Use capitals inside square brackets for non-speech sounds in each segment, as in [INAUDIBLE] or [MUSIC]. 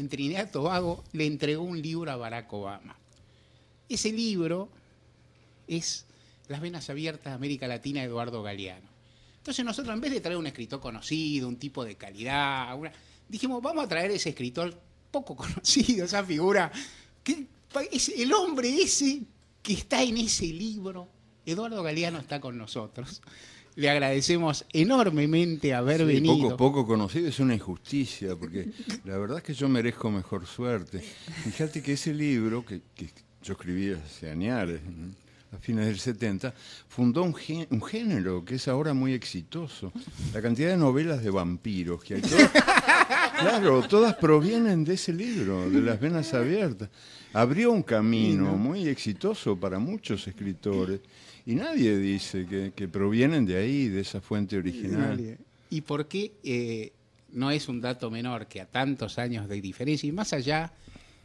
en Trinidad y Tobago, le entregó un libro a Barack Obama. Ese libro es Las venas abiertas de América Latina de Eduardo Galeano. Entonces nosotros en vez de traer un escritor conocido, un tipo de calidad, dijimos, vamos a traer ese escritor poco [LAUGHS] conocido, esa figura, el hombre ese que está en ese libro. Eduardo Galeano está con nosotros le agradecemos enormemente haber venido. Poco, poco conocido es una injusticia, porque [LAUGHS] la verdad es que yo merezco mejor suerte. Fíjate que ese libro que, yo escribí hace años, a fines del 70, fundó un, un, género que es ahora muy exitoso. La cantidad de novelas de vampiros que hay. [LAUGHS] claro, todas provienen de ese libro, de las venas abiertas. Abrió un camino muy exitoso para muchos escritores. Y nadie dice que, provienen de ahí, de esa fuente original. ¿Y por qué eh, no es un dato menor que a tantos años de diferencia y más allá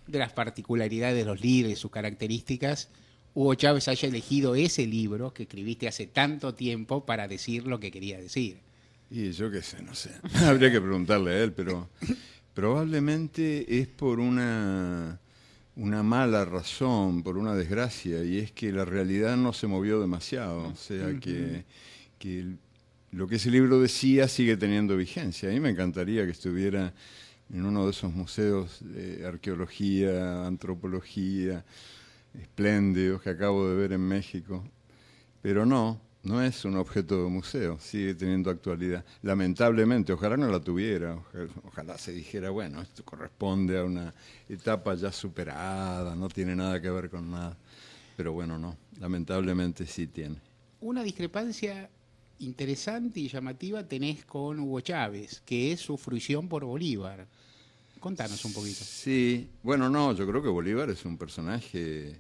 de las particularidades de los libros, sus características, Hugo Chávez haya elegido ese libro que escribiste hace tanto tiempo para decir lo que quería decir. Y yo qué sé, no sé. [LAUGHS] Habría que preguntarle a él, pero [LAUGHS] probablemente es por una una mala razón, por una desgracia, y es que la realidad no se movió demasiado, o sea que, lo que ese libro decía sigue teniendo vigencia. A mí me encantaría que estuviera en uno de esos museos de arqueología, antropología, espléndidos que acabo de ver en México, pero no, no es un objeto de museo, sigue teniendo actualidad. Lamentablemente, ojalá no la tuviera, ojalá, se dijera, bueno, esto corresponde a una etapa ya superada, no tiene nada que ver con nada. Pero bueno, no, lamentablemente sí tiene. Una discrepancia interesante y llamativa tenés con Hugo Chávez, que es su fruición por Bolívar. Contanos un poquito. Sí, bueno, no, yo creo que Bolívar es un personaje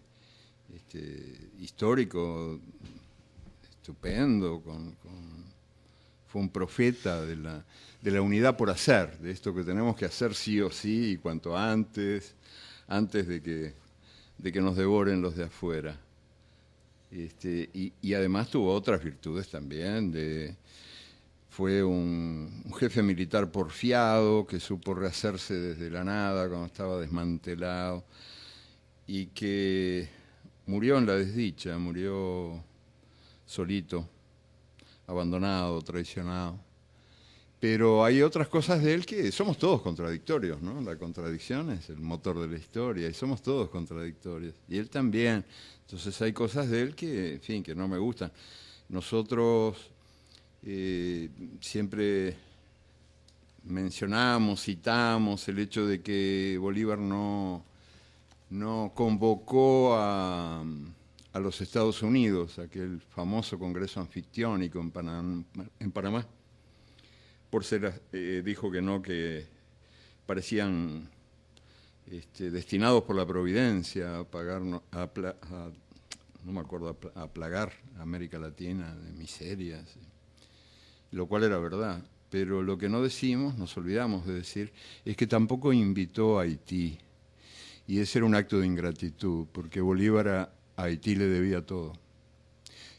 este, histórico estupendo, con, fue un profeta de la, unidad por hacer, de esto que tenemos que hacer sí o sí y cuanto antes, antes de que, de que nos devoren los de afuera. Este, y, además tuvo otras virtudes también, de, fue un, jefe militar porfiado que supo rehacerse desde la nada cuando estaba desmantelado y que murió en la desdicha, murió solito, abandonado, traicionado. Pero hay otras cosas de él que somos todos contradictorios, ¿no? La contradicción es el motor de la historia y somos todos contradictorios. Y él también. Entonces hay cosas de él que, en fin, que no me gustan. Nosotros eh, siempre mencionamos, citamos el hecho de que Bolívar no, no convocó a a los Estados Unidos, aquel famoso Congreso anfictiónico en Panamá, por ser, eh, dijo que no, que parecían este, destinados por la providencia a pagar, no me acuerdo, a, plagar a América Latina de miserias, lo cual era verdad. Pero lo que no decimos, nos olvidamos de decir, es que tampoco invitó a Haití. Y ese era un acto de ingratitud, porque Bolívar Haití le debía todo.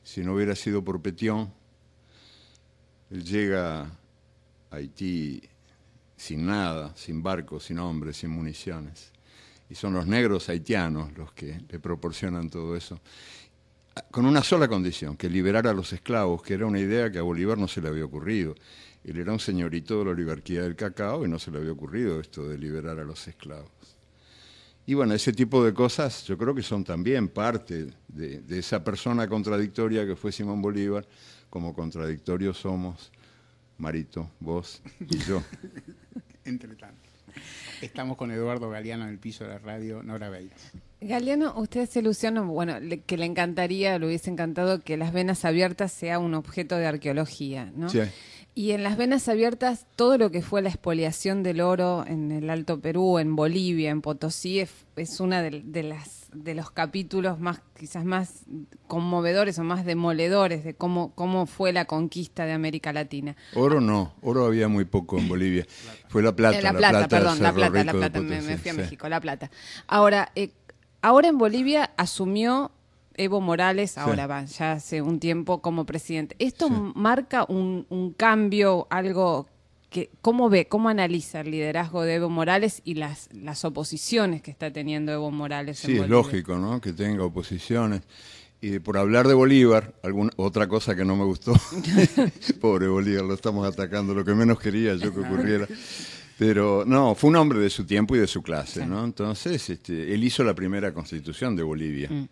Si no hubiera sido por Petión, él llega a Haití sin nada, sin barcos, sin hombres, sin municiones. Y son los negros haitianos los que le proporcionan todo eso. Con una sola condición, que liberara a los esclavos, que era una idea que a Bolívar no se le había ocurrido. Él era un señorito de la oligarquía del cacao y no se le había ocurrido esto de liberar a los esclavos. Y bueno, ese tipo de cosas yo creo que son también parte de, esa persona contradictoria que fue Simón Bolívar, como contradictorios somos Marito, vos y yo. [LAUGHS] Entre tanto. Estamos con Eduardo Galeano en el piso de la radio Nora Bellas. Galeano, usted se ilusiona, bueno, que le encantaría, le hubiese encantado que las venas abiertas sea un objeto de arqueología, ¿no? Sí. Y en las venas abiertas, todo lo que fue la expoliación del oro en el Alto Perú, en Bolivia, en Potosí, es, uno de, de los capítulos más, quizás más conmovedores o más demoledores de cómo, cómo fue la conquista de América Latina. Oro no, oro había muy poco en Bolivia. [LAUGHS] Fue la plata. Eh, la, plata, perdón, la plata, la plata, me, fui a México, la plata. Ahora, eh, ahora en Bolivia asumió Evo Morales, ahora va, ya hace un tiempo como presidente. ¿Esto marca un, cambio, algo que, cómo ve, cómo analiza el liderazgo de Evo Morales y las, las oposiciones que está teniendo Evo Morales? Sí, es lógico, ¿no? Que tenga oposiciones. Y por hablar de Bolívar, alguna, otra cosa que no me gustó, [LAUGHS] [LAUGHS] pobre Bolívar, lo estamos atacando, lo que menos quería yo que ocurriera. Pero no, fue un hombre de su tiempo y de su clase, ¿no? Entonces, este, él hizo la primera constitución de Bolivia. Mm.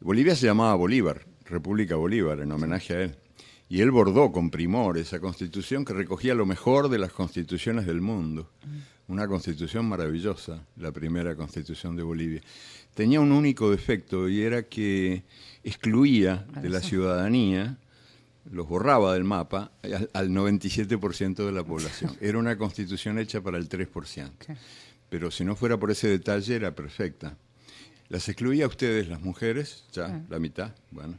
Bolivia se llamaba Bolívar, República Bolívar, en homenaje a él. Y él bordó con primor esa constitución que recogía lo mejor de las constituciones del mundo. Una constitución maravillosa, la primera constitución de Bolivia. Tenía un único defecto y era que excluía de la ciudadanía, los borraba del mapa al, 97% de la población. [LAUGHS] Era una constitución hecha para el 3%. Pero si no fuera por ese detalle era perfecta. Las excluía a ustedes, las mujeres, ya, ah. la mitad, bueno.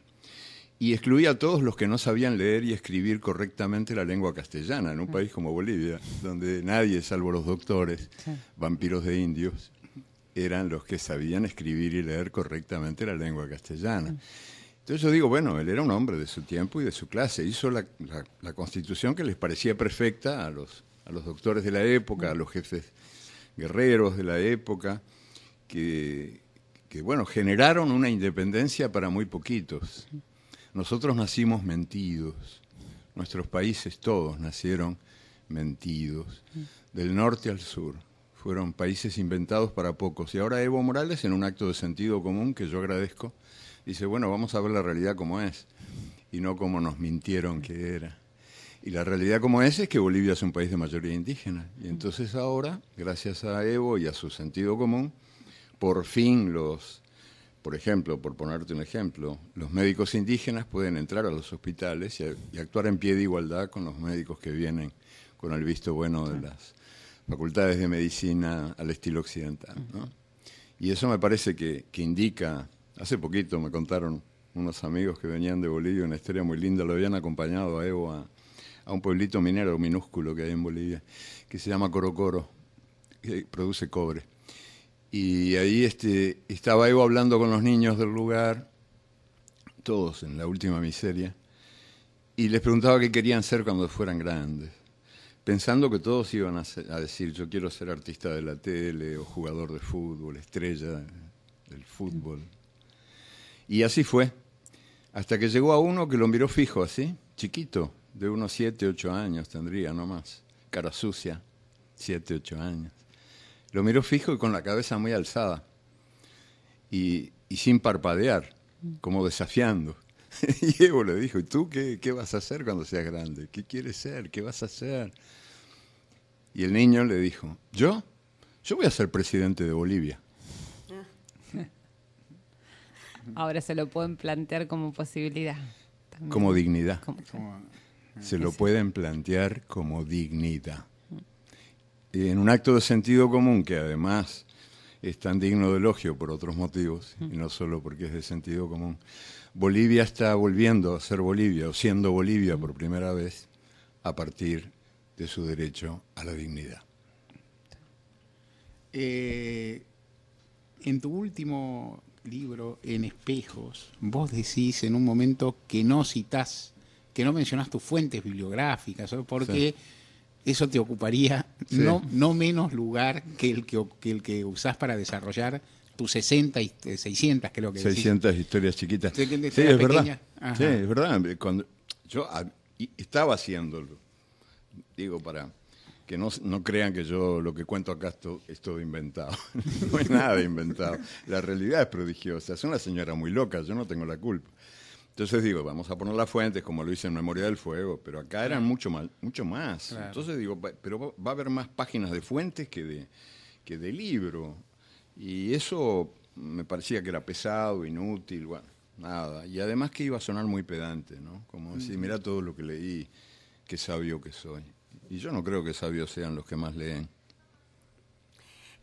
Y excluía a todos los que no sabían leer y escribir correctamente la lengua castellana en un ah. país como Bolivia, donde nadie, salvo los doctores, vampiros de indios, eran los que sabían escribir y leer correctamente la lengua castellana. Ah. Entonces yo digo, bueno, él era un hombre de su tiempo y de su clase, hizo la, la constitución que les parecía perfecta a los, a los doctores de la época, a los jefes guerreros de la época, que bueno, generaron una independencia para muy poquitos. Nosotros nacimos mentidos, nuestros países todos nacieron mentidos, del norte al sur. Fueron países inventados para pocos. Y ahora Evo Morales, en un acto de sentido común que yo agradezco, dice, bueno, vamos a ver la realidad como es y no como nos mintieron que era. Y la realidad como es es que Bolivia es un país de mayoría indígena. Y entonces ahora, gracias a Evo y a su sentido común, por fin los, por ejemplo, por ponerte un ejemplo, los médicos indígenas pueden entrar a los hospitales y, actuar en pie de igualdad con los médicos que vienen con el visto bueno de las facultades de medicina al estilo occidental. Y eso me parece que, indica, hace poquito me contaron unos amigos que venían de Bolivia, una historia muy linda, lo habían acompañado a Evo a, a un pueblito minero minúsculo que hay en Bolivia, que se llama Corocoro, que produce cobre. Y ahí este, estaba yo hablando con los niños del lugar, todos en la última miseria, y les preguntaba qué querían ser cuando fueran grandes, pensando que todos iban a, decir, yo quiero ser artista de la tele o jugador de fútbol, estrella del fútbol. Y así fue, hasta que llegó a uno que lo miró fijo así, chiquito, de unos 7, 8 años tendría no más, cara sucia, 7, 8 años. Lo miró fijo y con la cabeza muy alzada y, sin parpadear, como desafiando. [LAUGHS] y Evo le dijo, ¿y tú qué, vas a hacer cuando seas grande? ¿Qué quieres ser? ¿Qué vas a hacer? Y el niño le dijo, ¿yo? Yo voy a ser presidente de Bolivia. [LAUGHS] Ahora se lo pueden plantear como posibilidad. Como dignidad. Eh, se lo pueden plantear como dignidad en un acto de sentido común que además es tan digno de elogio por otros motivos, y no solo porque es de sentido común, Bolivia está volviendo a ser Bolivia, o siendo Bolivia por primera vez, a partir de su derecho a la dignidad. Eh, en tu último libro, En Espejos, vos decís en un momento que no citás, que no mencionás tus fuentes bibliográficas, porque eso te ocuparía no, no menos lugar que el que, el que usás para desarrollar tus 60 y 600, eh, creo que 600 historias chiquitas. Sí, es verdad. Cuando yo estaba haciéndolo, digo, para que no, no crean que yo lo que cuento acá es todo inventado. [LAUGHS] no es nada inventado. La realidad es prodigiosa. Es una señora muy loca, yo no tengo la culpa. Entonces digo, vamos a poner las fuentes, como lo hice en Memoria del Fuego, pero acá eran mucho más. Mucho más. Entonces digo, pero va a haber más páginas de fuentes que de, que de libro. Y eso me parecía que era pesado, inútil, bueno, nada. Y además que iba a sonar muy pedante, ¿no? Como decir, mira todo lo que leí, qué sabio que soy. Y yo no creo que sabios sean los que más leen.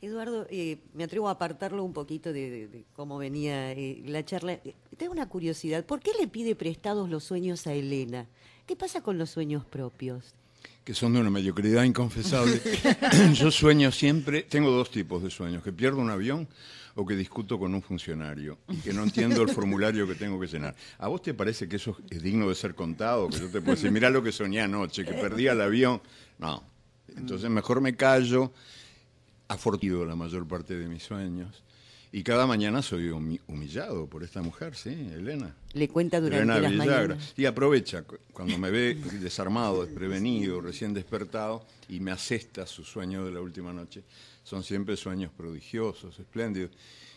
Eduardo, eh, me atrevo a apartarlo un poquito de, cómo venía eh, la charla. Eh, tengo una curiosidad, ¿por qué le pide prestados los sueños a Elena? ¿Qué pasa con los sueños propios? Que son de una mediocridad inconfesable. [LAUGHS] [CLEARS THROAT] Yo sueño siempre, tengo dos tipos de sueños, que pierdo un avión o que discuto con un funcionario y que no entiendo el formulario que tengo que llenar. ¿A vos te parece que eso es digno de ser contado? Que yo te puedo decir, mirá lo que soñé anoche, que perdí el avión. No. Entonces mejor me callo ha fortido la mayor parte de mis sueños. Y cada mañana soy humillado por esta mujer, sí, Elena. Le cuenta durante las Mañanas. Y aprovecha cuando me ve desarmado, desprevenido, recién despertado y me asesta su sueño de la última noche. Son siempre sueños prodigiosos, espléndidos.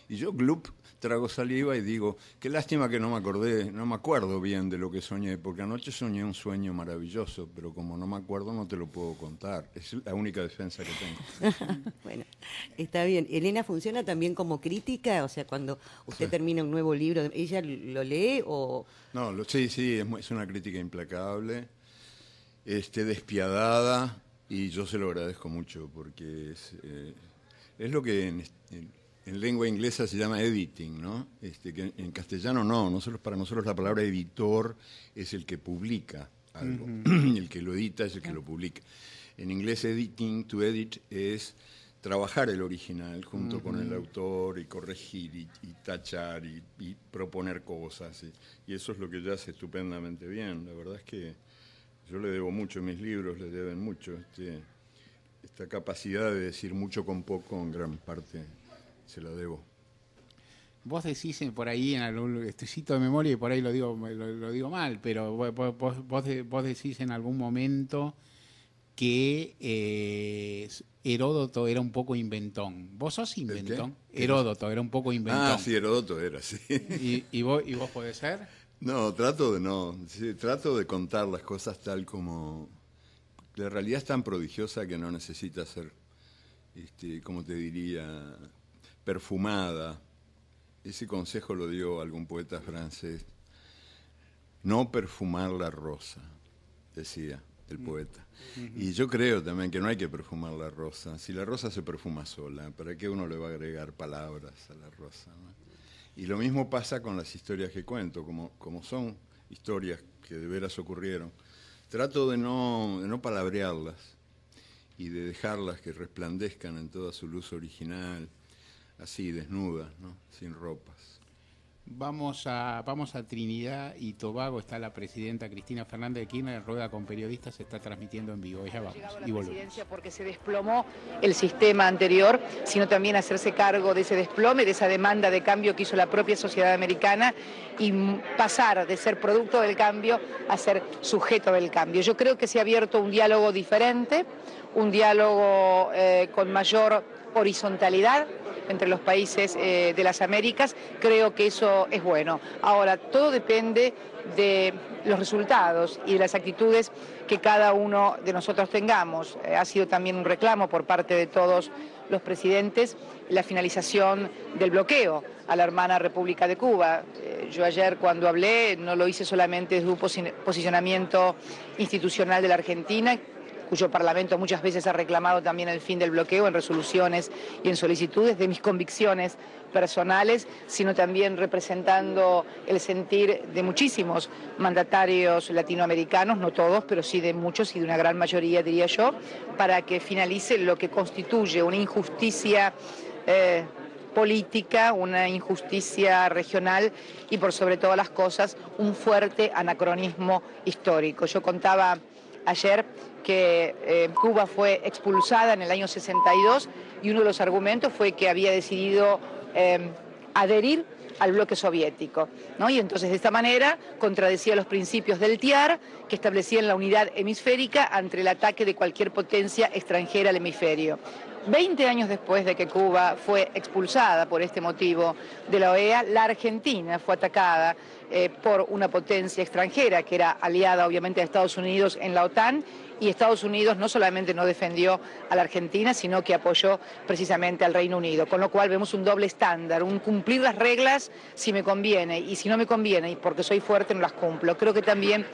Y yo, Gloop, trago saliva y digo, qué lástima que no me acordé, no me acuerdo bien de lo que soñé, porque anoche soñé un sueño maravilloso, pero como no me acuerdo no te lo puedo contar. Es la única defensa que tengo. [LAUGHS] bueno, está bien. Elena funciona también como crítica, o sea, cuando usted termina un nuevo libro, ¿ella lo lee o...? No, sí, sí, es, una crítica implacable, este, despiadada, y yo se lo agradezco mucho porque es, eh, es lo que en lengua inglesa se llama editing, ¿no? Este, que en castellano no, nosotros, para nosotros la palabra editor es el que publica algo, [CLEARS THROAT] el que lo edita es el que ah. lo publica. En inglés editing, to edit, es trabajar el original junto con el autor y corregir y, tachar y, proponer cosas. Y, eso es lo que ya hace estupendamente bien. La verdad es que yo le debo mucho, mis libros le deben mucho. Este, esta capacidad de decir mucho con poco en gran parte se lo debo. Vos decís por ahí en algún cito de memoria y por ahí lo digo lo, digo mal, pero vos, decís en algún momento que eh, Heródoto era un poco inventón. ¿Vos sos inventón? Heródoto era un poco ah, inventón. Ah, sí, Heródoto era, sí. ¿Y, vos, y podés ser? No, trato de no. trato de contar las cosas tal como. La realidad es tan prodigiosa que no necesita ser, este, como te diría, perfumada. Ese consejo lo dio algún poeta francés. No perfumar la rosa, decía el mm. poeta. Y yo creo también que no hay que perfumar la rosa. Si la rosa se perfuma sola, ¿para qué uno le va a agregar palabras a la rosa? Y lo mismo pasa con las historias que cuento, como, como son historias que de veras ocurrieron. Trato de no, de no palabrearlas y de dejarlas que resplandezcan en toda su luz original así, desnudas, ¿no? sin ropas. Vamos a, vamos a Trinidad y Tobago, está la presidenta Cristina Fernández de Kirchner, rueda con periodistas, se está transmitiendo en vivo. Ella vamos y volvemos. porque se desplomó el sistema anterior, sino también hacerse cargo de ese desplome, de esa demanda de cambio que hizo la propia sociedad americana y pasar de ser producto del cambio a ser sujeto del cambio. Yo creo que se ha abierto un diálogo diferente, un diálogo eh, con mayor horizontalidad entre los países eh, de las Américas, creo que eso es bueno. Ahora, todo depende de los resultados y de las actitudes que cada uno de nosotros tengamos. Eh, ha sido también un reclamo por parte de todos los presidentes la finalización del bloqueo a la hermana República de Cuba. Eh, yo ayer cuando hablé no lo hice solamente desde un posicionamiento institucional de la Argentina, cuyo Parlamento muchas veces ha reclamado también el fin del bloqueo en resoluciones y en solicitudes de mis convicciones personales, sino también representando el sentir de muchísimos mandatarios latinoamericanos, no todos, pero sí de muchos y de una gran mayoría, diría yo, para que finalice lo que constituye una injusticia. Eh, política, una injusticia regional y por sobre todas las cosas un fuerte anacronismo histórico. Yo contaba ayer que eh, Cuba fue expulsada en el año 62 y uno de los argumentos fue que había decidido em, adherir al bloque soviético. ¿no? Y entonces de esta manera contradecía los principios del TIAR que establecían la unidad hemisférica ante el ataque de cualquier potencia extranjera al hemisferio. Veinte años después de que Cuba fue expulsada por este motivo de la OEA, la Argentina fue atacada eh, por una potencia extranjera que era aliada obviamente a Estados Unidos en la OTAN y Estados Unidos no solamente no defendió a la Argentina, sino que apoyó precisamente al Reino Unido. Con lo cual vemos un doble estándar, un cumplir las reglas si me conviene y si no me conviene y porque soy fuerte no las cumplo. Creo que también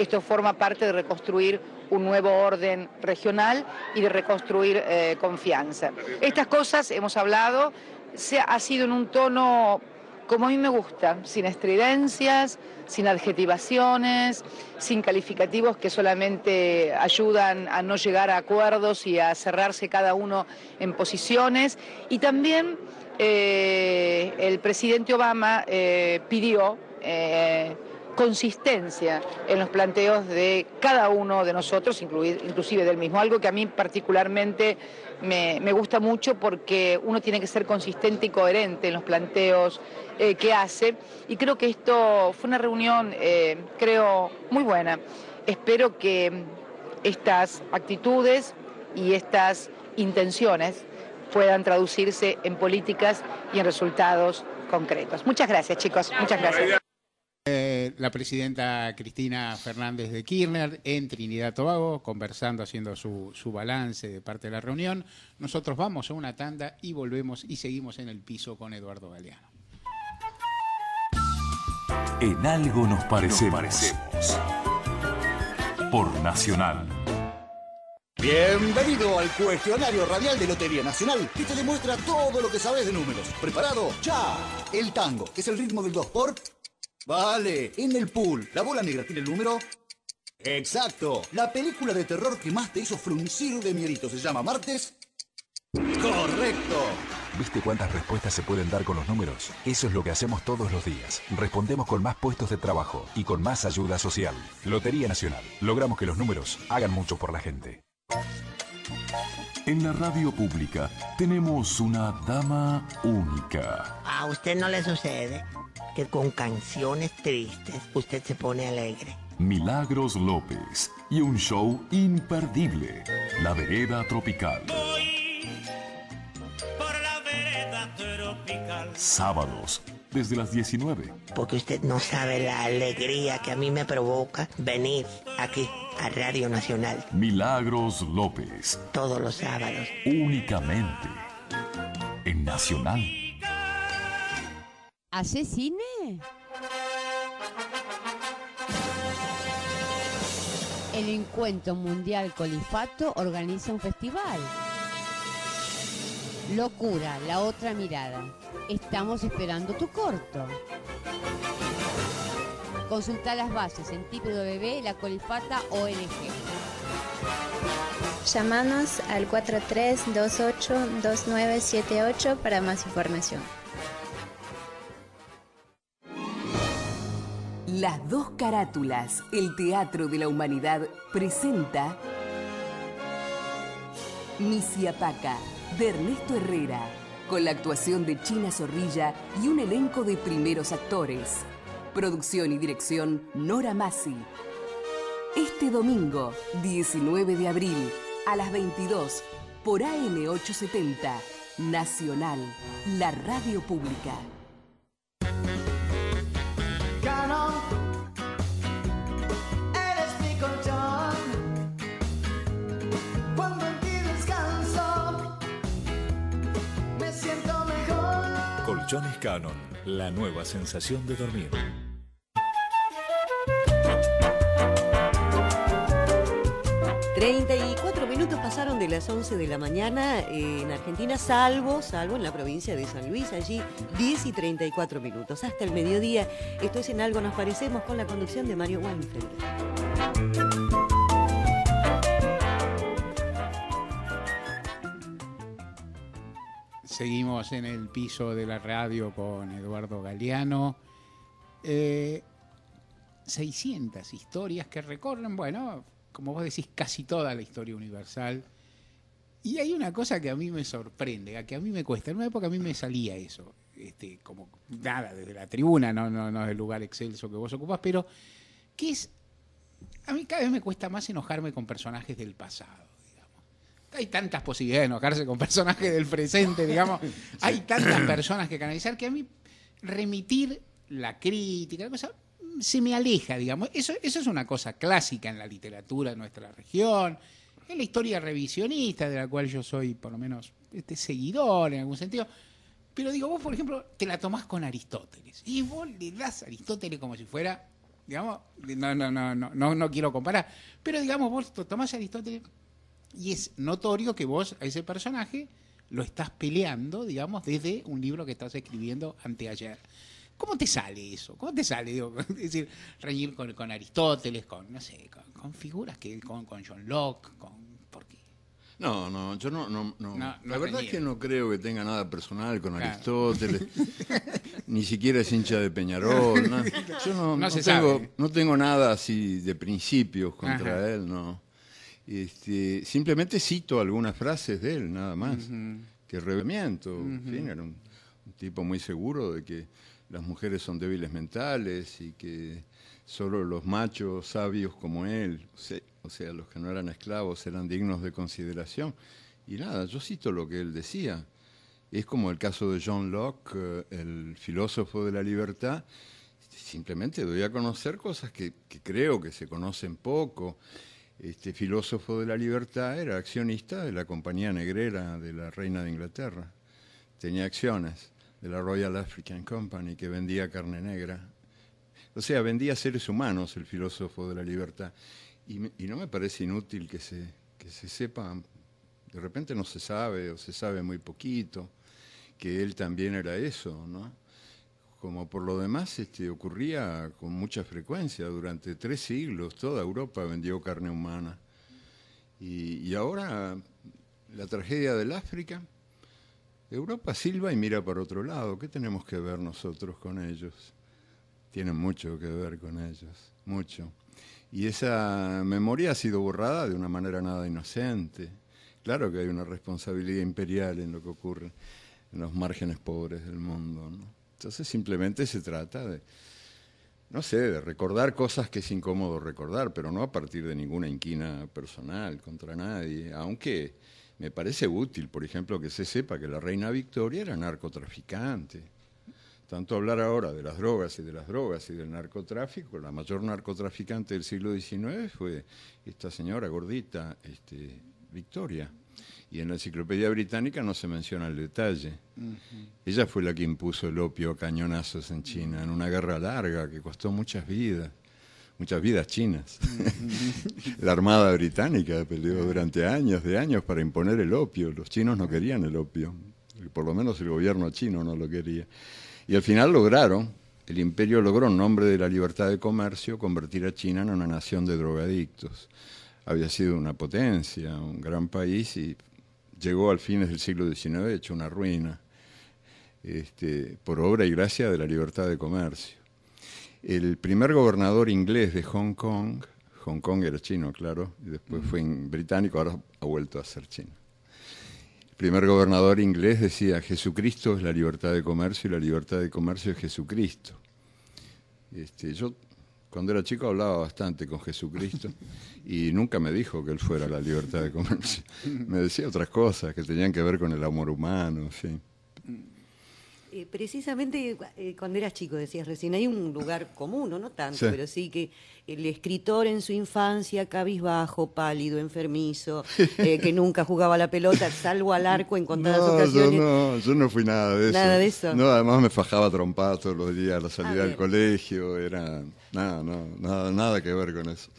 esto forma parte de reconstruir un nuevo orden regional y de reconstruir eh, confianza. Estas cosas hemos hablado, se ha sido en un tono como a mí me gusta, sin estridencias, sin adjetivaciones, sin calificativos que solamente ayudan a no llegar a acuerdos y a cerrarse cada uno en posiciones. Y también eh, el presidente Obama eh, pidió consistencia en los planteos de cada uno de nosotros, inclusive del mismo, algo que a mí particularmente me, gusta mucho porque uno tiene que ser consistente y coherente en los planteos eh, que hace y creo que esto fue una reunión, eh, creo, muy buena. Espero que estas actitudes y estas intenciones puedan traducirse en políticas y en resultados concretos. Muchas gracias, chicos. Muchas gracias. Eh, la presidenta Cristina Fernández de Kirchner en Trinidad Tobago, conversando, haciendo su, balance de parte de la reunión. Nosotros vamos a una tanda y volvemos y seguimos en el piso con Eduardo Galeano. En algo nos parecemos. Nos parecemos. Por Nacional. Bienvenido al cuestionario radial de Lotería Nacional que te demuestra todo lo que sabes de números. ¿Preparado? ¡Ya! El tango, que es el ritmo del 2 por Vale, en el pool. La bola negra tiene el número. Exacto. La película de terror que más te hizo fruncir de mierito se llama Martes. Correcto. ¿Viste cuántas respuestas se pueden dar con los números? Eso es lo que hacemos todos los días. Respondemos con más puestos de trabajo y con más ayuda social. Lotería Nacional. Logramos que los números hagan mucho por la gente. En la radio pública tenemos una dama única. A usted no le sucede que con canciones tristes usted se pone alegre. Milagros López y un show imperdible, La Vereda Tropical. Voy por la vereda tropical. Sábados, desde las 19. Porque usted no sabe la alegría que a mí me provoca venir aquí a Radio Nacional. Milagros López. Todos los sábados. Únicamente en Nacional. ¿Hace cine? El Encuentro Mundial Colifato organiza un festival. Locura, la otra mirada. Estamos esperando tu corto. Consulta las bases en Bebé, La Colifata ONG. Llamanos al 4328-2978 para más información. Las dos carátulas, el Teatro de la Humanidad, presenta Misiapaca de Ernesto Herrera, con la actuación de China Zorrilla y un elenco de primeros actores. Producción y dirección Nora Masi. Este domingo, 19 de abril, a las 22, por AM870, Nacional, la radio pública. John Canon, la nueva sensación de dormir. 34 minutos pasaron de las 11 de la mañana eh, en Argentina, salvo, salvo en la provincia de San Luis, allí 10 y 34 minutos. Hasta el mediodía, esto es en algo nos parecemos con la conducción de Mario Weinfeld. Seguimos en el piso de la radio con Eduardo Galeano. 600 eh, historias que recorren, bueno, como vos decís, casi toda la historia universal. Y hay una cosa que a mí me sorprende, que a mí me cuesta. En una época a mí me salía eso, este, como nada, desde la tribuna, no, no, no es el lugar excelso que vos ocupás, pero que es. A mí cada vez me cuesta más enojarme con personajes del pasado hay tantas posibilidades de enojarse con personajes del presente, digamos. [LAUGHS] Hay tantas personas que canalizar que a mí remitir la crítica, la cosa, mm, se me aleja, digamos. Eso, eso es una cosa clásica en la literatura de nuestra región, en la historia revisionista, de la cual yo soy, por lo menos, este, seguidor en algún sentido. Pero digo, vos, por ejemplo, te la tomás con Aristóteles. Y vos le das a Aristóteles como si fuera, digamos, no, no, no, no, no, no quiero comparar. Pero digamos, vos tomás a Aristóteles y es notorio que vos a ese personaje lo estás peleando, digamos, desde un libro que estás escribiendo anteayer. ¿Cómo te sale eso? ¿Cómo te sale? Digo, [LAUGHS] decir, reñir con, Aristóteles, con, no sé, con, figuras que, con, con, John Locke, con. ¿Por qué? No, no, yo no. La verdad es que no creo que tenga nada personal con Aristóteles. [LAUGHS] Ni siquiera es hincha de Peñarol. [LAUGHS] Yo no, tengo, nada así de principios contra él, no. Este, simplemente cito algunas frases de él, nada más, que revemiento. en fin, era un, tipo muy seguro de que las mujeres son débiles mentales y que solo los machos sabios como él, o sea, los que no eran esclavos, eran dignos de consideración. Y nada, yo cito lo que él decía. Es como el caso de John Locke, eh, el filósofo de la libertad. Simplemente doy a conocer cosas que creo que se conocen poco este, filósofo de la libertad, era accionista de la compañía negrera de la reina de Inglaterra. Tenía acciones de la Royal African Company que vendía carne negra. O sea, vendía seres humanos el filósofo de la libertad. Y, no me parece inútil que se, que se sepa, de repente no se sabe o se sabe muy poquito, que él también era eso, ¿no? como por lo demás este, ocurría con mucha frecuencia. Durante tres siglos toda Europa vendió carne humana. Y, y ahora la tragedia del África, Europa silba y mira para otro lado. ¿Qué tenemos que ver nosotros con ellos? Tienen mucho que ver con ellos, mucho. Y esa memoria ha sido borrada de una manera nada inocente. Claro que hay una responsabilidad imperial en lo que ocurre en los márgenes pobres del mundo. ¿no? Entonces simplemente se trata de, no sé, de recordar cosas que es incómodo recordar, pero no a partir de ninguna inquina personal contra nadie, aunque me parece útil, por ejemplo, que se sepa que la reina Victoria era narcotraficante. Tanto hablar ahora de las drogas y de las drogas y del narcotráfico, la mayor narcotraficante del siglo XIX fue esta señora gordita, este, Victoria y en la Enciclopedia Británica no se menciona el detalle. Ella fue la que impuso el opio a cañonazos en China, en una guerra larga que costó muchas vidas, muchas vidas chinas. [LAUGHS] la Armada Británica peleó durante años de años para imponer el opio. Los chinos no querían el opio, por lo menos el gobierno chino no lo quería. Y al final lograron, el imperio logró en nombre de la libertad de comercio convertir a China en una nación de drogadictos había sido una potencia, un gran país y llegó al fines del siglo XIX hecho una ruina, este, por obra y gracia de la libertad de comercio. El primer gobernador inglés de Hong Kong, Hong Kong era chino, claro, y después fue británico, ahora ha vuelto a ser chino. El primer gobernador inglés decía, Jesucristo es la libertad de comercio y la libertad de comercio es Jesucristo. Este, yo cuando era chico hablaba bastante con Jesucristo y nunca me dijo que él fuera la libertad de comercio. Me decía otras cosas que tenían que ver con el amor humano, sí. Eh, precisamente eh, cuando eras chico, decías recién, hay un lugar común, no tanto, pero sí que el escritor en su infancia, cabizbajo, pálido, enfermizo, [LAUGHS] eh, que nunca jugaba la pelota, salvo al arco en contadas ocasiones. Yo no, yo no fui nada de eso. Nada de eso. No, además me fajaba trompado todos los días a la salida ah, del colegio, era nada, nada, nada que ver con eso.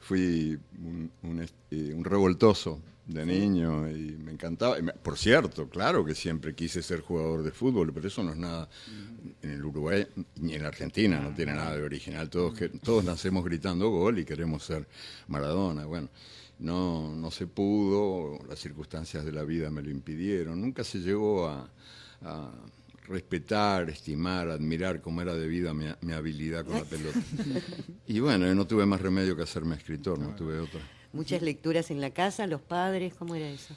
Fui un, un este, revoltoso de niño y me encantaba. Por cierto, claro que siempre quise ser jugador de fútbol, pero eso no es nada en el Uruguay ni en Argentina, no tiene nada de original. Todos, todos nacemos gritando gol y queremos ser Maradona. Bueno, no, no se pudo, las circunstancias de la vida me lo impidieron. Nunca se llegó a, respetar, estimar, admirar cómo era debida mi, mi habilidad con la [LAUGHS] pelota. Y bueno, no tuve más remedio que hacerme escritor, no tuve otra. ¿Muchas lecturas en la casa, los padres? ¿Cómo era eso?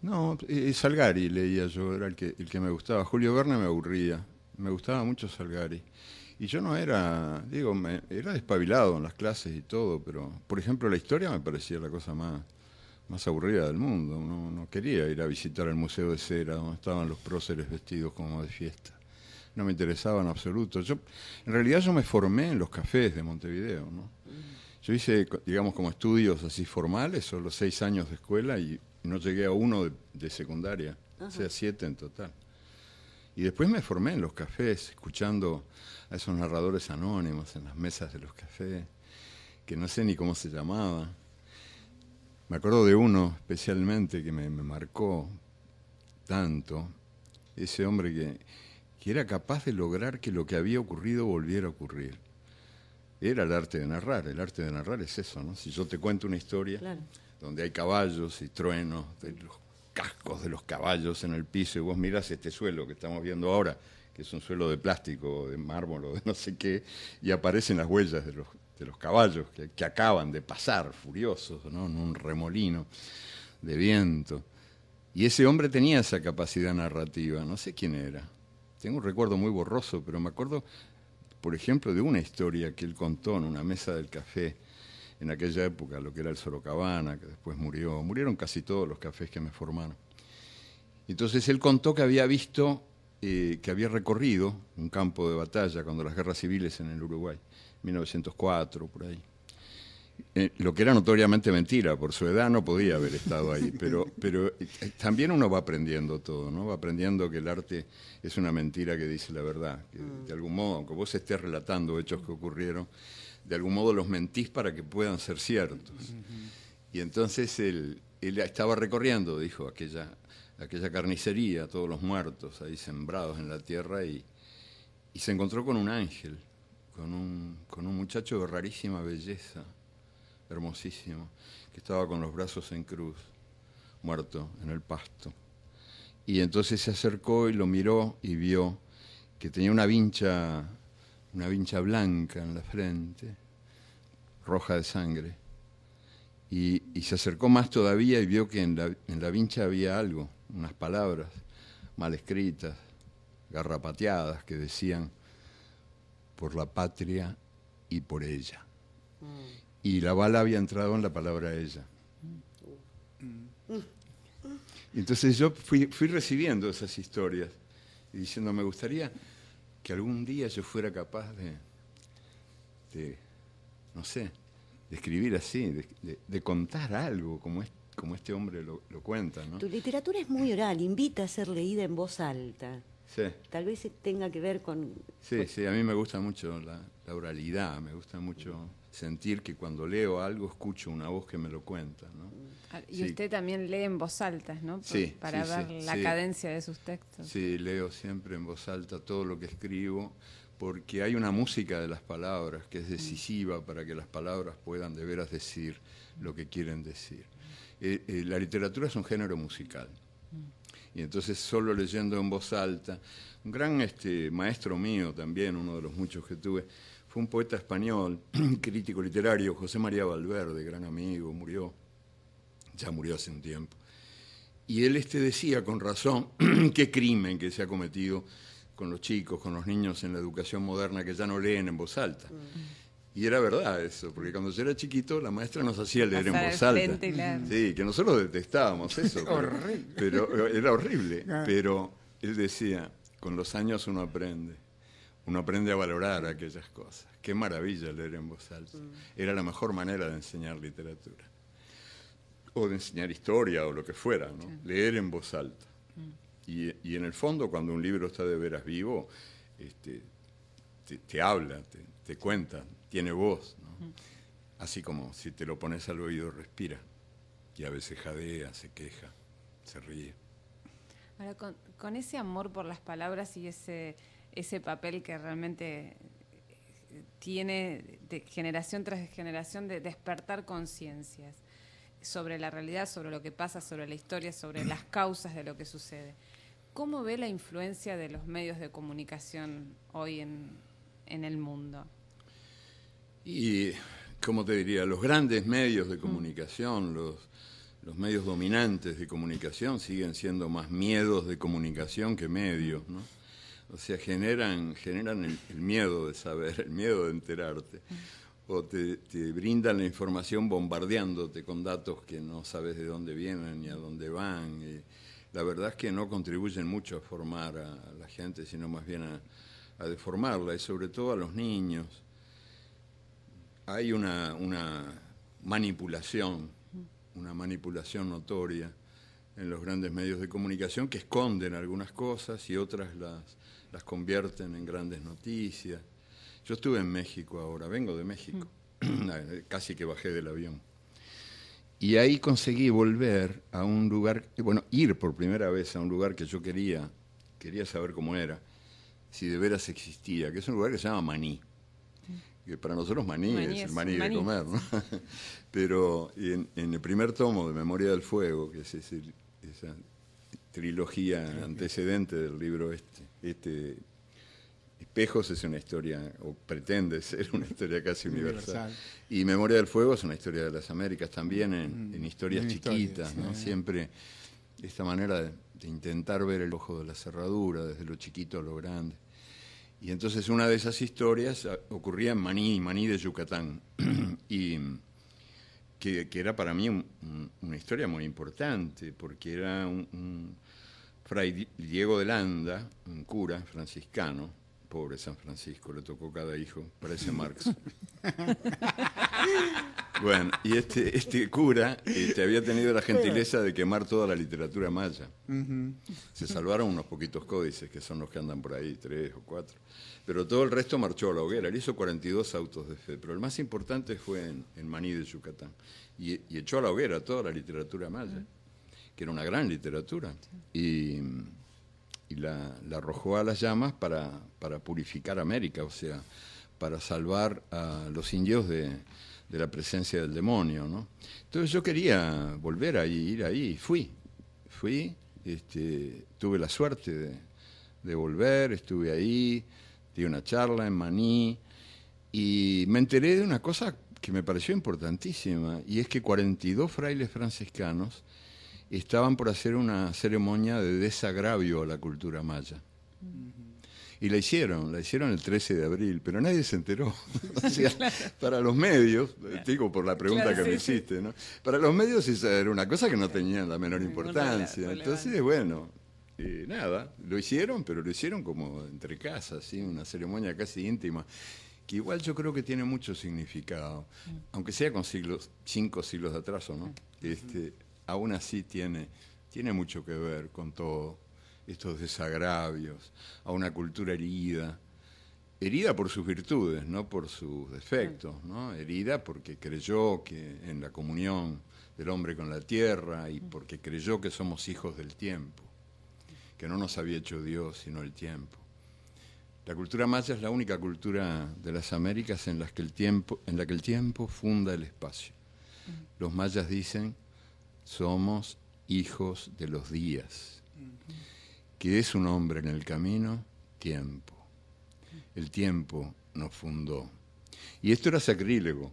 No, y eh, Salgari leía yo, era el que, el que me gustaba. Julio Verne me aburría, me gustaba mucho Salgari. Y yo no era, digo, me, era despabilado en las clases y todo, pero por ejemplo la historia me parecía la cosa más, más aburrida del mundo. No, no quería ir a visitar el Museo de Cera, donde estaban los próceres vestidos como de fiesta. No me interesaba en absoluto. Yo, en realidad yo me formé en los cafés de Montevideo, ¿no? Yo hice, digamos, como estudios así formales, solo seis años de escuela y no llegué a uno de, secundaria, o sea, siete en total. Y después me formé en los cafés, escuchando a esos narradores anónimos en las mesas de los cafés, que no sé ni cómo se llamaba. Me acuerdo de uno especialmente que me, marcó tanto, ese hombre que era capaz de lograr que lo que había ocurrido volviera a ocurrir era el arte de narrar. El arte de narrar es eso, ¿no? Si yo te cuento una historia donde hay caballos y truenos, de los cascos de los caballos en el piso, y vos mirás este suelo que estamos viendo ahora, que es un suelo de plástico, de mármol o de [LAUGHS] no sé qué, y aparecen las huellas de los, de los caballos que, que, acaban de pasar, furiosos, ¿no? en un remolino de viento. Y ese hombre tenía esa capacidad narrativa, no sé quién era. Tengo un recuerdo muy borroso, pero me acuerdo por ejemplo, de una historia que él contó en una mesa del café en aquella época, lo que era el Sorocabana, que después murió, murieron casi todos los cafés que me formaron. Entonces él contó que había visto, eh, que había recorrido un campo de batalla cuando las guerras civiles en el Uruguay, 1904, por ahí. Eh, lo que era notoriamente mentira, por su edad no podía haber estado ahí, pero, pero eh, también uno va aprendiendo todo, ¿no? Va aprendiendo que el arte es una mentira que dice la verdad, mm. de algún modo, aunque vos estés relatando hechos que ocurrieron, de algún modo los mentís para que puedan ser ciertos. Y entonces él, estaba recorriendo, dijo, aquella, aquella carnicería, todos los muertos ahí sembrados en la tierra, y, se encontró con un ángel, con un, con un muchacho de rarísima belleza hermosísimo, que estaba con los brazos en cruz, muerto en el pasto. Y entonces se acercó y lo miró y vio que tenía una vincha, una vincha blanca en la frente, roja de sangre. Y, se acercó más todavía y vio que en la, vincha había algo, unas palabras mal escritas, garrapateadas, que decían, por la patria y por ella. Mm y la bala había entrado en la palabra de ella. Entonces yo fui, recibiendo esas historias y diciendo, me gustaría que algún día yo fuera capaz de, no sé, de escribir así, de, contar algo como, como este hombre lo, cuenta. ¿no? Tu literatura es muy oral, invita a ser leída en voz alta. Sí. Tal vez tenga que ver con... Sí, sí, a mí me gusta mucho la oralidad, me gusta mucho sentir que cuando leo algo escucho una voz que me lo cuenta. ¿no? Ah, y usted también lee en voz alta, ¿no? sí, para dar ver la cadencia de sus textos. Sí, leo siempre en voz alta todo lo que escribo, porque hay una música de las palabras que es mm. decisiva para que las palabras puedan de veras decir lo que quieren decir. Eh, eh, la literatura es un género musical. Mm. Y entonces solo leyendo en voz alta, un gran este, maestro mío también, uno de los muchos que tuve, fue un poeta español, [CLEARS THROAT] crítico literario, José María Valverde, gran amigo, murió, ya murió hace un tiempo. Y él este decía con razón [CLEARS THROAT] qué crimen que se ha cometido con los chicos, con los niños en la educación moderna que ya no leen en voz alta. Mm. Y era verdad eso, porque cuando yo era chiquito la maestra nos hacía leer en voz alta. Sí, que nosotros detestábamos eso. [LAUGHS] pero, era horrible. Ah. Pero él decía, con los años uno aprende uno aprende a valorar aquellas cosas. Qué maravilla leer en voz alta. Mm. Era la mejor manera de enseñar literatura. O de enseñar historia o lo que fuera, ¿no? Leer en voz alta. Mm. Y, en el fondo, cuando un libro está de veras vivo, este, te, habla, te, cuenta, tiene voz. Mm. Así como si te lo pones al oído, respira. Y a veces jadea, se queja, se ríe. Ahora, con ese amor por las palabras y ese ese papel que realmente eh, tiene de generación tras generación de despertar conciencias sobre la realidad, sobre lo que pasa, sobre la historia, sobre [CLEARS THROAT] las causas de lo que sucede. ¿Cómo ve la influencia de los medios de comunicación hoy en, el mundo? Y, cómo te diría, los grandes medios de mm. comunicación, los, los medios dominantes de comunicación siguen siendo más miedos de comunicación que medios, ¿no? O sea, generan, generan el, miedo de saber, el miedo de enterarte. O te, brindan la información bombardeándote con datos que no sabes de dónde vienen ni a dónde van. Y la verdad es que no contribuyen mucho a formar a la gente, sino más bien a, deformarla, y sobre todo a los niños. Hay una, una manipulación, una manipulación notoria en los grandes medios de comunicación que esconden algunas cosas y otras las, las convierten en grandes noticias. Yo estuve en México ahora, vengo de México, mm. [CLEARS THROAT] casi que bajé del avión. Y ahí conseguí volver a un lugar, bueno, ir por primera vez a un lugar que yo quería, quería saber cómo era, si de veras existía, que es un lugar que se llama Maní. Mm. Que para nosotros maní, es el maní, de comer, [LAUGHS] Pero en, el primer tomo de Memoria del Fuego, que es ese esa trilogía antecedente del libro este. este Espejos es una historia, o pretende ser una historia casi universal. Y Memoria del Fuego es una historia de las Américas también, en, mm, historias chiquitas, ¿no? Siempre esta manera de, de, intentar ver el ojo de la cerradura, desde lo chiquito a lo grande. Y entonces una de esas historias ah, ocurría en Maní, Maní de Yucatán. [CLEARS THROAT] y que, era para mí una historia muy importante, porque era un, un fray Diego de Landa, un cura franciscano, pobre San Francisco, le tocó cada hijo, parece Marx. [LAUGHS] Bueno, y este, este cura te este, había tenido la gentileza de quemar toda la literatura maya. Se salvaron unos poquitos códices, que son los que andan por ahí, tres o cuatro. Pero todo el resto marchó a la hoguera. Él hizo 42 autos de fe, pero el más importante fue en, Maní de Yucatán. Y, echó a la hoguera toda la literatura maya, que era una gran literatura. Y la, arrojó a las llamas para, para, purificar América, o sea, para salvar a los indios de, de la presencia del demonio. ¿no? Entonces yo quería volver ahí, ir ahí, fui, fui, este, tuve la suerte de, volver, estuve ahí, di una charla en Maní y me enteré de una cosa que me pareció importantísima y es que 42 frailes franciscanos estaban por hacer una ceremonia de desagravio a la cultura maya. Y la hicieron, la hicieron el 13 de abril, pero nadie se enteró. [LAUGHS] para los medios, eh, digo por la pregunta que me hiciste, Para los medios era una cosa que no tenía la menor importancia. Entonces, bueno, eh, nada, lo hicieron, pero lo hicieron como entre casas, una ceremonia casi íntima, que igual yo creo que tiene mucho significado, mm. aunque sea con siglos, cinco siglos de atraso, ¿no? Este, aún así tiene, tiene mucho que ver con todo estos desagravios, a una cultura herida, herida por sus virtudes, no por sus defectos, ¿no? herida porque creyó que en la comunión del hombre con la tierra y porque creyó que somos hijos del tiempo, que no nos había hecho Dios sino el tiempo. La cultura maya es la única cultura de las Américas en, que el tiempo, en la que el tiempo funda el espacio. Los mayas dicen, somos hijos de los días que es un hombre en el camino, tiempo. El tiempo nos fundó. Y esto era sacrílego.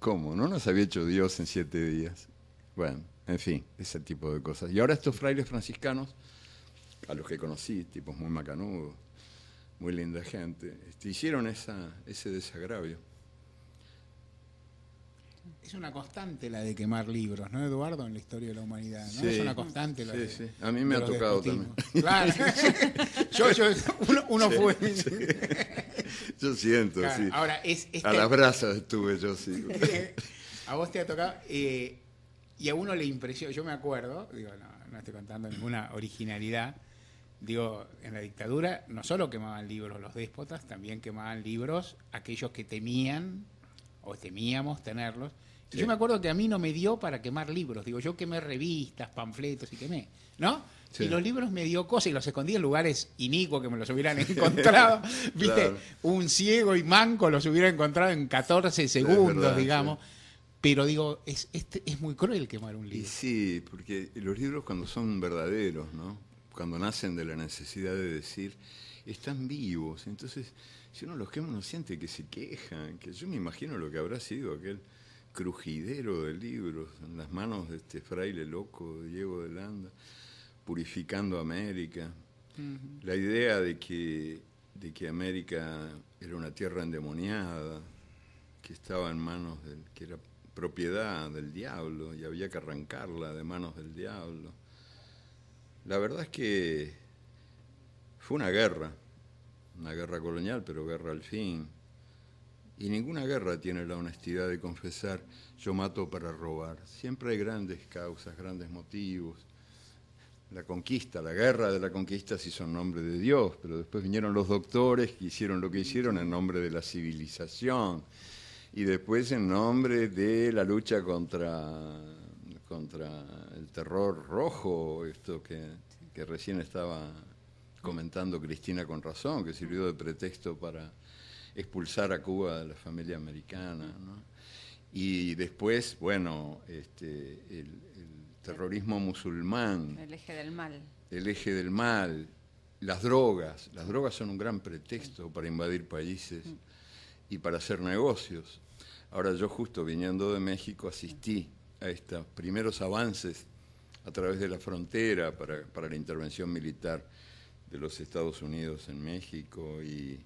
¿Cómo? ¿No nos había hecho Dios en siete días? Bueno, en fin, ese tipo de cosas. Y ahora estos frailes franciscanos, a los que conocí, tipos muy macanudos, muy linda gente, este, hicieron esa, ese desagravio. Es una constante la de quemar libros, ¿no, Eduardo? En la historia de la humanidad, ¿no? es una constante la sí, sí. A mí me ha tocado también. Claro. [LAUGHS] yo, yo, uno, fue. Yo siento, sí. A las brasas estuve yo, sí. [LAUGHS] a vos te ha tocado. Eh, y a uno le impresionó, yo me acuerdo, digo, no estoy contando ninguna originalidad. Digo, en la dictadura no solo quemaban libros los déspotas, también quemaban libros aquellos que temían o temíamos tenerlos yo me acuerdo que a mí no me dio para quemar libros. Digo, yo quemé revistas, panfletos y quemé, ¿no? Y los libros me dio cosas y los escondí en lugares inicuos que me los hubieran [LAUGHS] encontrado. [LAUGHS] ¿Viste? Un ciego y manco los hubiera encontrado en 14 segundos, digamos. Pero digo, es, este, es, muy cruel quemar un libro. Y sí, porque los libros cuando son verdaderos, ¿no? Cuando nacen de la necesidad de decir, están vivos. Entonces, si uno los quema, uno siente que se quejan. Que yo me imagino lo que habrá sido aquel crujidero de libros en las manos de este fraile loco, Diego de Landa, purificando América. La idea de que, de que América era una tierra endemoniada, que estaba en manos del, que era propiedad del diablo y había que arrancarla de manos del diablo. La verdad es que fue una guerra, una guerra colonial, pero guerra al fin. Y ninguna guerra tiene la honestidad de confesar, yo mato para robar. Siempre hay grandes causas, grandes motivos. La conquista, la guerra de la conquista sí son nombre de Dios, pero después vinieron los doctores que hicieron lo que hicieron en nombre de la civilización y después en nombre de la lucha contra, contra el terror rojo, esto que, que recién estaba comentando Cristina con razón, que sirvió de pretexto para expulsar a Cuba de la familia americana. Y después, bueno, este, el, terrorismo musulmán. El eje del mal. El eje del mal. Las drogas. Las drogas son un gran pretexto para invadir países mm. y para hacer negocios. Ahora yo justo viniendo de México asistí a estos primeros avances a través de la frontera para, para la intervención militar de los Estados Unidos en México y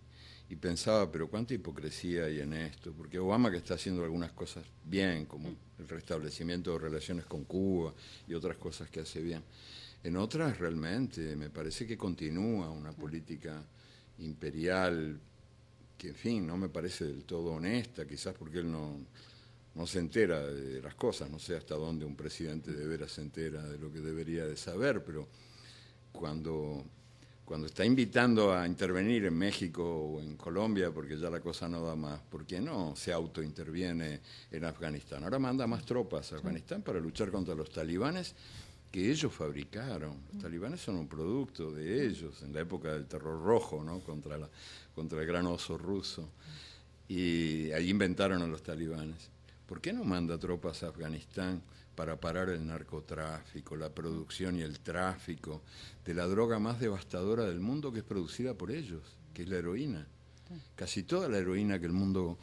y pensaba, pero cuánta hipocresía hay en esto, porque Obama que está haciendo algunas cosas bien, como mm. el restablecimiento de relaciones con Cuba y otras cosas que hace bien, en otras realmente me parece que continúa una política imperial que, en fin, no me parece del todo honesta, quizás porque él no, no se entera de las cosas, no sé hasta dónde un presidente de veras se entera de lo que debería de saber, pero cuando cuando está invitando a intervenir en México o en Colombia, porque ya la cosa no da más, ¿por qué no se autointerviene en Afganistán? Ahora manda más tropas a Afganistán para luchar contra los talibanes que ellos fabricaron. Los mm. talibanes son un producto de ellos, en la época del terror rojo, ¿no? contra, contra el gran oso ruso. Mm. Y ahí inventaron a los talibanes. ¿Por qué no manda tropas a Afganistán para parar el narcotráfico, la producción y el tráfico de la droga más devastadora del mundo que es producida por ellos, que es la heroína? Casi toda la heroína que el mundo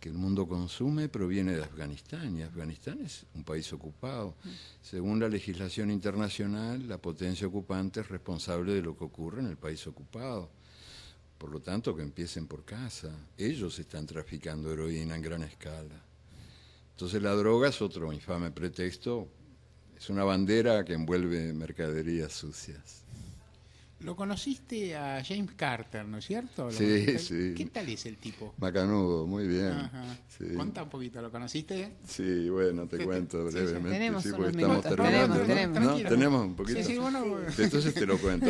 que el mundo consume proviene de Afganistán y Afganistán es un país ocupado. Según la legislación internacional, la potencia ocupante es responsable de lo que ocurre en el país ocupado. Por lo tanto, que empiecen por casa. Ellos están traficando heroína en gran escala. Entonces la droga es otro infame pretexto, es una bandera que envuelve mercaderías sucias. Lo conociste a James Carter, ¿no es cierto? Sí, sí. ¿Qué tal es el tipo? Macanudo, muy bien. Cuenta un poquito, ¿lo conociste? Sí, bueno, te cuento brevemente. Tenemos sí, Tenemos, ¿no? Tenemos. un poquito. Sí, bueno, Entonces te lo cuento.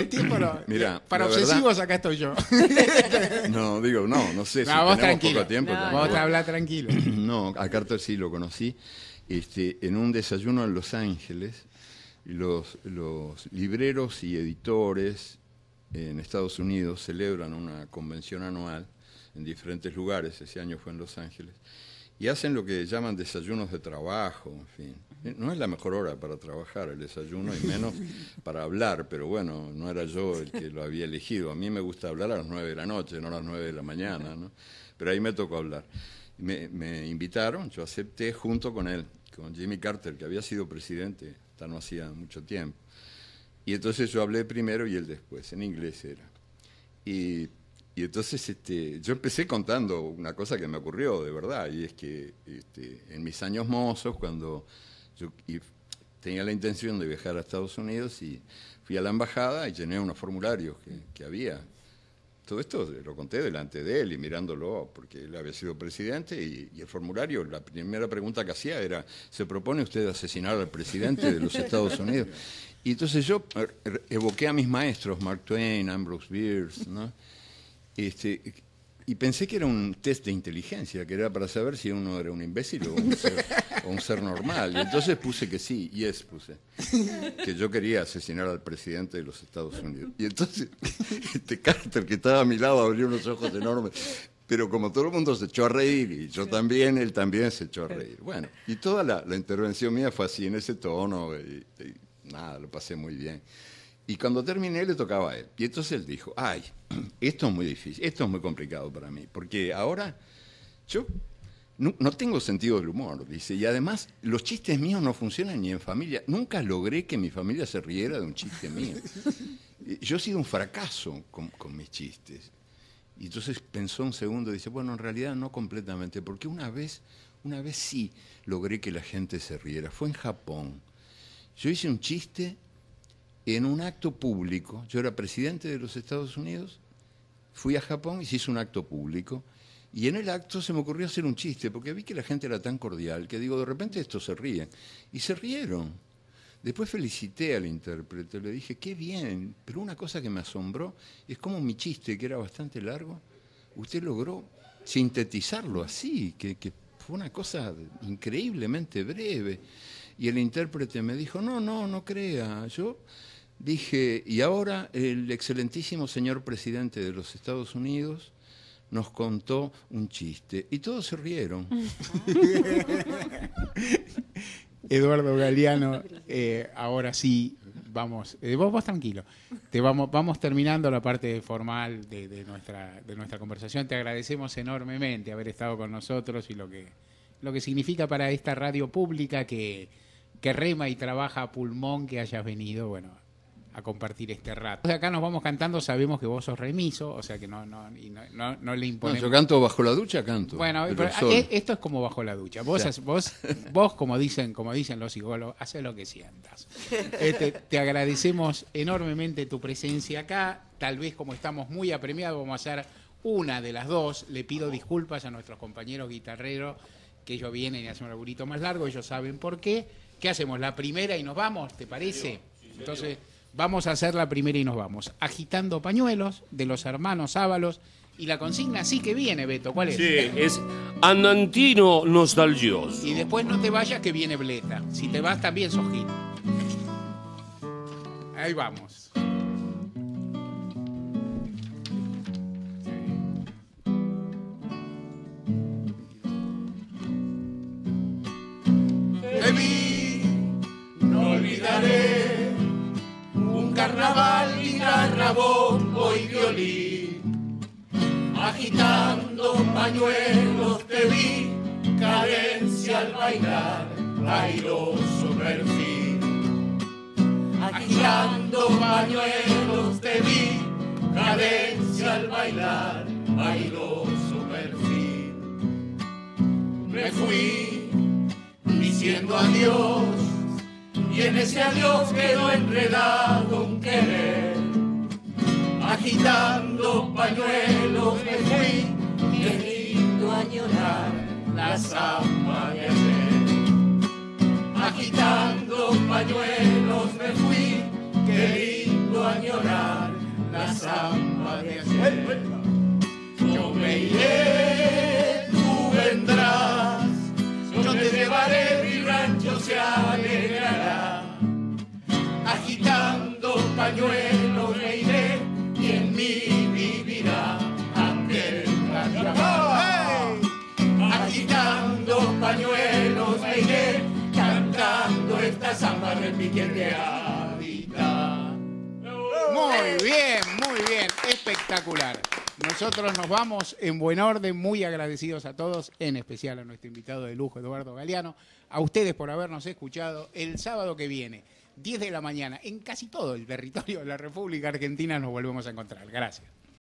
Mira, para obsesivos acá estoy yo. [LAUGHS] no, digo, no, no sé. si vos tenemos poco tiempo. vos te hablar tranquilo. [CLEARS THROAT] no, a Carter sí lo conocí. Este, en un desayuno en Los Ángeles, los libreros y editores en Estados Unidos celebran una convención anual en diferentes lugares, ese año fue en Los Ángeles, y hacen lo que llaman desayunos de trabajo, en fin. No es la mejor hora para trabajar el desayuno y menos [LAUGHS] para hablar, pero bueno, no era yo el que lo había elegido. A mí me gusta hablar a las 9 de la noche, no a las 9 de la mañana, ¿no? pero ahí me tocó hablar. Me, me invitaron, yo acepté junto con él, con Jimmy Carter, que había sido presidente hasta no hacía mucho tiempo. Y entonces yo hablé primero y él después, en inglés era. Y, y entonces este, yo empecé contando una cosa que me ocurrió de verdad, y es que este, en mis años mozos, cuando yo tenía la intención de viajar a Estados Unidos, y fui a la embajada y llené unos formularios que, había. Todo esto lo conté delante de él y mirándolo, porque él había sido presidente, y el formulario, la primera pregunta que hacía era, ¿se propone usted asesinar al presidente de los Estados Unidos? [LAUGHS] Y entonces yo er, er, evoqué a mis maestros, Mark Twain, Ambrose Bierce, ¿no? Este, y pensé que era un test de inteligencia, que era para saber si uno era un imbécil o un ser, normal. Y entonces puse que sí, y es puse, que yo quería asesinar al presidente de los Estados Unidos. Y entonces [LAUGHS] este Carter, que estaba a mi lado, abrió unos ojos enormes. Pero como todo el mundo se echó a reír, y yo también, él también se echó a reír. Bueno, y toda la, intervención mía fue así, en ese tono. y, nada, lo pasé muy bien. Y cuando terminé le tocaba a él. Y entonces él dijo, ay, [CLEARS THROAT] esto es muy difícil, esto es muy complicado para mí, porque ahora yo no, tengo sentido del humor, dice, y además los chistes míos no funcionan ni en familia. Nunca logré que mi familia se riera de un chiste mío. [LAUGHS] Yo he sido un fracaso con, mis chistes. Y entonces pensó un segundo y dice, bueno, en realidad no completamente, porque una vez, una vez sí logré que la gente se riera. Fue en Japón yo hice un chiste en un acto público. Yo era presidente de los Estados Unidos, fui a Japón y se hizo un acto público. Y en el acto se me ocurrió hacer un chiste, porque vi que la gente era tan cordial que digo, de repente esto se ríen. Y se rieron. Después felicité al intérprete, le dije, qué bien, pero una cosa que me asombró es cómo mi chiste, que era bastante largo, usted logró sintetizarlo así, que fue una cosa increíblemente breve. Y el intérprete me dijo, no, no, no crea. Yo dije, y ahora el excelentísimo señor presidente de los Estados Unidos nos contó un chiste. Y todos se rieron. [LAUGHS] Eduardo Galeano, eh, ahora sí, vamos, eh, vos, vos tranquilo, te vamos, vamos terminando la parte formal de, nuestra, de nuestra conversación. Te agradecemos enormemente haber estado con nosotros y lo que, lo que significa para esta radio pública que, rema y trabaja a pulmón que hayas venido, bueno, a compartir este rato. acá nos vamos cantando, sabemos que vos sos remiso, o sea que no, no, le imponemos. yo canto bajo la ducha, canto. Bueno, esto es como bajo la ducha. Vos, vos, vos como dicen, como dicen los psicólogos, haces lo que sientas. Este, te agradecemos enormemente tu presencia acá. Tal vez como estamos muy apremiados, vamos a hacer una de las dos. Le pido disculpas a nuestros compañeros guitarreros que ellos vienen y hacen un laburito más largo, ellos saben por qué. ¿Qué hacemos? ¿La primera y nos vamos? ¿Te parece? Entonces, vamos a hacer la primera y nos vamos. Agitando pañuelos de los hermanos Ábalos. Y la consigna sí que viene, Beto. ¿Cuál es? Sí, es Anantino Nostalgios. Y después no te vayas que viene Bleta. Si te vas también, Sojín. Ahí vamos. carnaval, guitarra, bombo y violín. Agitando pañuelos te vi, cadencia al bailar, su perfil. Agitando pañuelos te vi, cadencia al bailar, su perfil. Me fui diciendo adiós y en ese adiós quedó enredado un querer. Agitando pañuelos me fui qué añorar la samba de ayer. Agitando pañuelos me fui, qué lindo añorar la samba de ayer. Yo me iré, tú vendrás, yo te llevaré, mi rancho se alegrará pañuelos me iré y en mí vivirá aquel carnaval. pañuelos me cantando esta samba de mi Muy bien, muy bien, espectacular. Nosotros nos vamos en buen orden, muy agradecidos a todos, en especial a nuestro invitado de lujo, Eduardo Galeano, a ustedes por habernos escuchado el sábado que viene 10 de la mañana. En casi todo el territorio de la República Argentina nos volvemos a encontrar. Gracias.